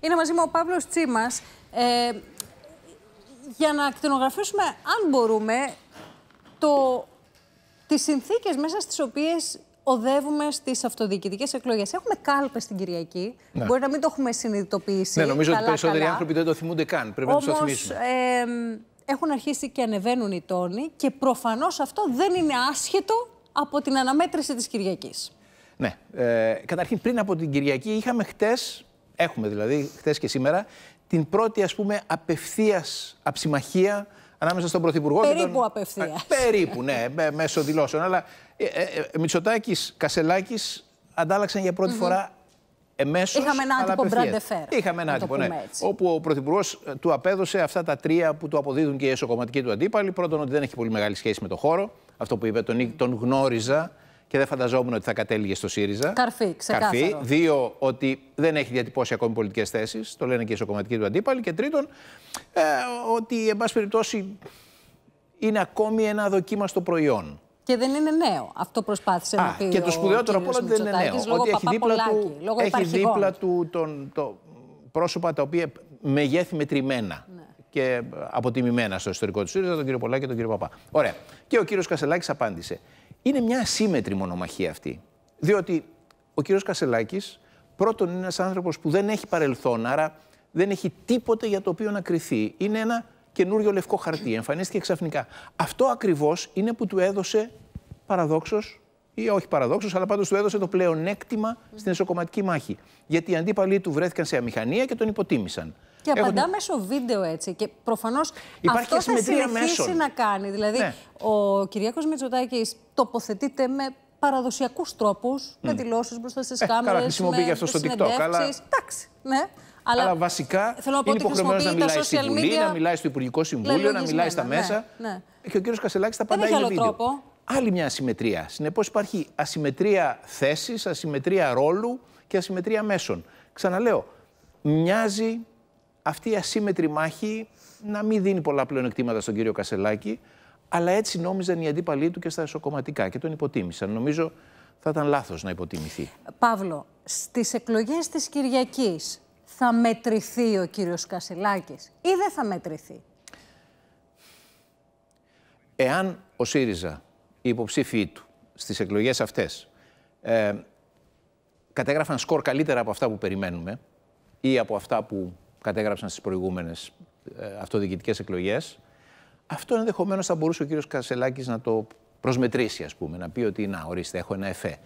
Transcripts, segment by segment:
Είναι μαζί μου ο Παύλος Τσίμας. Ε, για να κτηνογραφήσουμε, αν μπορούμε, το, τις συνθήκες μέσα στις οποίες οδεύουμε στις αυτοδιοικητικές εκλογές. Έχουμε κάλπες την Κυριακή. Ναι. Μπορεί να μην το έχουμε συνειδητοποιήσει. Ναι, νομίζω καλά, ότι περισσότεροι άνθρωποι δεν το θυμούνται καν. Πρέπει να τους το θυμίσουμε. Ε, έχουν αρχίσει και ανεβαίνουν οι τόνοι και προφανώς αυτό δεν είναι άσχετο από την αναμέτρηση της Κυριακής. Ναι. Ε, καταρχήν, πριν από την Κυριακή είχαμε χτες Έχουμε δηλαδή χθες και σήμερα την πρώτη ας πούμε απευθείας αψημαχία ανάμεσα στον Πρωθυπουργό. Περίπου τον... απευθείας. περίπου, ναι, μέσω δηλώσεων. Αλλά ε, ε, ε, Μητσοτάκης, Κασελάκης αντάλλαξαν για πρώτη mm -hmm. φορά Εμέσως, Είχαμε ένα άτυπο μπραντεφέρ. Είχαμε ένα άτυπο, ναι, Όπου ο Πρωθυπουργός ε, του απέδωσε αυτά τα τρία που του αποδίδουν και οι εσωκομματικοί του αντίπαλοι. Πρώτον, ότι δεν έχει πολύ μεγάλη σχέση με το χώρο. Αυτό που είπε, τον γνώριζα και δεν φανταζόμουν ότι θα κατέληγε στο ΣΥΡΙΖΑ. Καρφή. ξεκάθαρο. Δύο, ότι δεν έχει διατυπώσει ακόμη πολιτικές θέσεις. Το λένε και οι ισοκομματικοί του αντίπαλοι. Και τρίτον, ε, ότι, εν πάση περιπτώσει, είναι ακόμη ένα στο προϊόν. Και δεν είναι νέο. Αυτό προσπάθησε να πει. Και το σπουδαιότερο από όλα δεν είναι νέο. ότι έχει δίπλα του, έχει δίπλα του τον, το, πρόσωπα τα οποία μεγέθη μετρημένα. Ναι. Και αποτιμημένα στο ιστορικό του ΣΥΡΙΖΑ, τον κύριο Πολάκη και τον κύριο Παπά. Ωραία. Και ο κύριος Κασελάκης απάντησε. Είναι μια ασύμετρη μονομαχία αυτή. Διότι ο κύριος Κασελάκης πρώτον είναι ένας άνθρωπος που δεν έχει παρελθόν, άρα δεν έχει τίποτε για το οποίο να κρυθεί. Είναι ένα καινούριο λευκό χαρτί, εμφανίστηκε ξαφνικά. Αυτό ακριβώς είναι που του έδωσε παραδόξως ή όχι παραδόξως, αλλά πάντως του έδωσε το πλεονέκτημα στην εσωκομματική μάχη. Γιατί οι αντίπαλοι του βρέθηκαν σε αμηχανία και τον υποτίμησαν. Και απαντά μέσω βίντεο έτσι. Και προφανώς αυτό θα συνεχίσει να κάνει. Δηλαδή, ναι. ο Κυριάκος Μητσοτάκης τοποθετείται με παραδοσιακούς τρόπους, mm. με δηλώσεις μπροστά στις ε, κάμερε. Καλά, χρησιμοποιεί αυτό στο TikTok. Αλλά... ναι. Αλλά, βασικά θέλω είναι υποχρεωμένο να μιλάει στη Βουλή, να μιλάει στο Υπουργικό Συμβούλιο, να μιλάει στα ναι, μέσα. Ναι. Και ο κύριος Κασελάκης τα πάντα είναι βίντεο άλλη μια ασυμμετρία. Συνεπώς υπάρχει ασυμμετρία θέσης, ασυμμετρία ρόλου και ασυμμετρία μέσων. Ξαναλέω, μοιάζει αυτή η ασύμετρη μάχη να μην δίνει πολλά πλεονεκτήματα στον κύριο Κασελάκη, αλλά έτσι νόμιζαν οι αντίπαλοι του και στα εσωκομματικά και τον υποτίμησαν. Νομίζω θα ήταν λάθος να υποτιμηθεί. Παύλο, στις εκλογές της Κυριακής θα μετρηθεί ο κύριος Κασελάκης ή δεν θα μετρηθεί. Εάν ο ΣΥΡΙΖΑ οι υποψήφοι του στις εκλογές αυτές ε, κατέγραφαν σκορ καλύτερα από αυτά που περιμένουμε ή από αυτά που κατέγραψαν στις προηγούμενες ε, αυτοδιοικητικές εκλογές, αυτό ενδεχομένως θα μπορούσε ο κύριος Κασελάκης να το προσμετρήσει, ας πούμε, να πει ότι να, ορίστε, έχω ένα εφέ.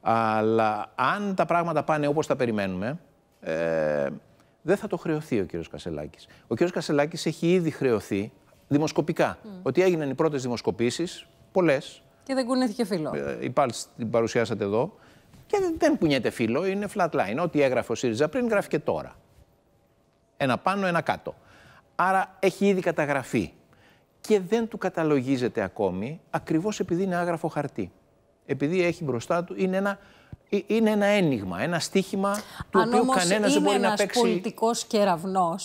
Αλλά αν τα πράγματα πάνε όπως τα περιμένουμε, ε, δεν θα το χρεωθεί ο κύριος Κασελάκης. Ο κύριος Κασελάκης έχει ήδη χρεωθεί δημοσκοπικά. Mm. Ότι έγιναν οι πρώτες δημοσκοπήσεις, πολλές, και δεν κουνήθηκε φίλο. Ε, η την παρουσιάσατε εδώ. Και δεν κουνιέται φίλο, είναι flatline. Ό,τι έγραφε ο ΣΥΡΙΖΑ πριν γράφει και τώρα. Ένα πάνω, ένα κάτω. Άρα έχει ήδη καταγραφεί. Και δεν του καταλογίζεται ακόμη, ακριβώς επειδή είναι άγραφο χαρτί. Επειδή έχει μπροστά του, είναι ένα ε, είναι ένα ένιγμα, ένα στίχημα του Αν οποίου κανένας δεν μπορεί να παίξει. Είναι ένα πολιτικό κεραυνό.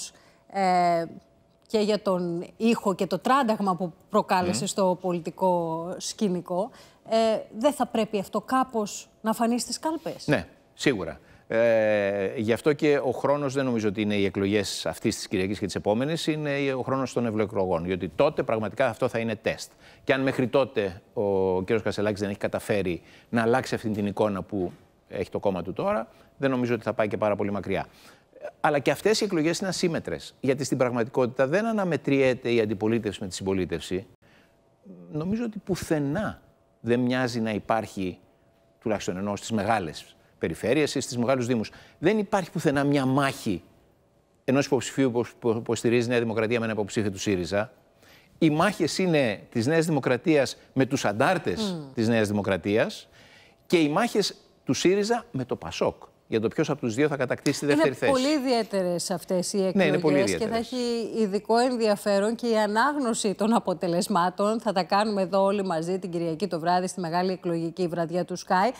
Ε, και για τον ήχο και το τράνταγμα που προκάλεσε mm. στο πολιτικό σκηνικό, ε, δεν θα πρέπει αυτό κάπως να φανεί στις κάλπες. Ναι, σίγουρα. Ε, γι' αυτό και ο χρόνος δεν νομίζω ότι είναι οι εκλογές αυτής της Κυριακής και της επόμενης, είναι ο χρόνος των ευλοεκλογών. γιατί τότε πραγματικά αυτό θα είναι τεστ. Και αν μέχρι τότε ο κ. Κασελάκης δεν έχει καταφέρει να αλλάξει αυτή την εικόνα που έχει το κόμμα του τώρα, δεν νομίζω ότι θα πάει και πάρα πολύ μακριά. Αλλά και αυτές οι εκλογές είναι ασύμετρες. Γιατί στην πραγματικότητα δεν αναμετριέται η αντιπολίτευση με τη συμπολίτευση. Νομίζω ότι πουθενά δεν μοιάζει να υπάρχει, τουλάχιστον ενώ στις μεγάλες περιφέρειες ή στις μεγάλους Δήμους, δεν υπάρχει πουθενά μια μάχη ενός υποψηφίου που υποστηρίζει η Νέα Δημοκρατία με ένα υποψήφιο του ΣΥΡΙΖΑ. Οι μάχες είναι της Νέας Δημοκρατίας με τους αντάρτες mm. της Νέας Δημοκρατίας και οι μάχες του ΣΥΡΙΖΑ με το ΠΑΣΟΚ για το ποιος από τους δύο θα κατακτήσει τη δεύτερη είναι θέση. Ναι, είναι πολύ ιδιαίτερες αυτές οι εκλογέ ναι, και θα έχει ειδικό ενδιαφέρον και η ανάγνωση των αποτελεσμάτων. Θα τα κάνουμε εδώ όλοι μαζί την Κυριακή το βράδυ στη μεγάλη εκλογική βραδιά του Sky.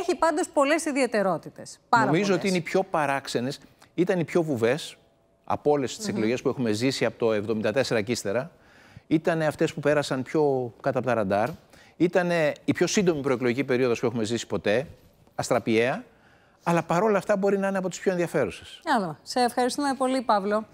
Έχει πάντως πολλές ιδιαιτερότητες. Νομίζω πολλές. ότι είναι οι πιο παράξενες. Ήταν οι πιο βουβές από όλες τις mm εκλογές που έχουμε ζήσει από το 1974 και ύστερα. Ήταν αυτές που πέρασαν πιο κατά τα ραντάρ. Ήταν η πιο σύντομη προεκλογική περίοδος που έχουμε ζήσει ποτέ. Αστραπιαία αλλά παρόλα αυτά μπορεί να είναι από τις πιο ενδιαφέρουσες. Άρα. Σε ευχαριστούμε πολύ, Παύλο.